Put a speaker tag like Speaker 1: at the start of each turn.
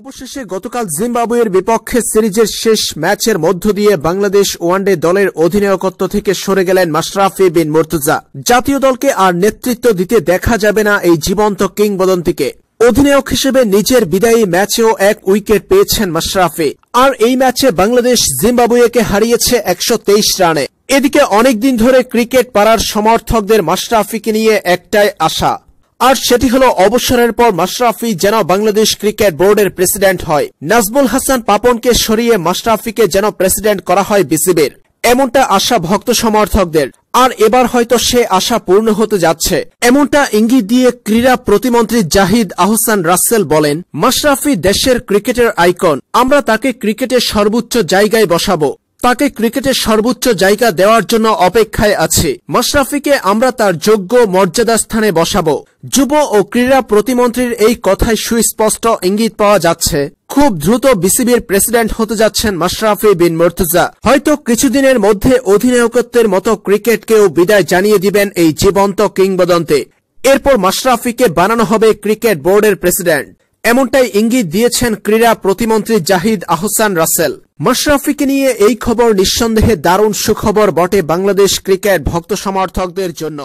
Speaker 1: অবশেষে গতকাল জিম্বাবুয়ের বিপক্ষে সিরিজের শেষ ম্যাচের মধ্য দিয়ে বাংলাদেশ ওয়ানডে দলের অধিনায়কত্ব থেকে সরে গেলেন মাশরাফি বিন মর্তুজা জাতীয় দলকে আর নেতৃত্ব দিতে দেখা যাবে না এই জীবন্ত কিংবদন্তিকে অধিনায়ক হিসেবে নিজের বিদায়ী ম্যাচেও এক উইকেট পেয়েছেন মাশরাফি আর এই ম্যাচে বাংলাদেশ জিম্বাবুয়েকে হারিয়েছে একশো রানে এদিকে অনেকদিন ধরে ক্রিকেট পাড়ার সমর্থকদের মাশরাফিকে নিয়ে একটাই আশা আর সেটি হলো অবসরের পর মাশরাফি যেন বাংলাদেশ ক্রিকেট বোর্ডের প্রেসিডেন্ট হয় নাজমুল হাসান পাপনকে সরিয়ে মাশরাফিকে যেন প্রেসিডেন্ট করা হয় বিসিবির এমনটা আশা ভক্ত সমর্থকদের আর এবার হয়তো সে আশা পূর্ণ হতে যাচ্ছে এমনটা ইঙ্গিত দিয়ে ক্রীড়া প্রতিমন্ত্রী জাহিদ আহসান রাসেল বলেন মাশরাফি দেশের ক্রিকেটের আইকন আমরা তাকে ক্রিকেটের সর্বোচ্চ জায়গায় বসাবো তাকে ক্রিকেটের সর্বোচ্চ জায়গা দেওয়ার জন্য অপেক্ষায় আছে মাশরাফিকে আমরা তার যোগ্য মর্যাদা স্থানে বসাব যুব ও ক্রীড়া প্রতিমন্ত্রীর এই কথায় সুস্পষ্ট ইঙ্গিত পাওয়া যাচ্ছে খুব দ্রুত বিসিবির প্রেসিডেন্ট হতে যাচ্ছেন মাশরাফি বিন মর্তুজা হয়তো কিছুদিনের মধ্যে অধিনায়কত্বের মতো ক্রিকেটকেও বিদায় জানিয়ে দিবেন এই জীবন্ত কিংবদন্তে এরপর মাশরাফিকে বানানো হবে ক্রিকেট বোর্ডের প্রেসিডেন্ট এমনটাই ইঙ্গিত দিয়েছেন ক্রীড়া প্রতিমন্ত্রী জাহিদ আহসান রাসেল মশরাফিকে নিয়ে এই খবর নিঃসন্দেহে দারুণ সুখবর বটে বাংলাদেশ ক্রিকেট ভক্ত সমর্থকদের জন্য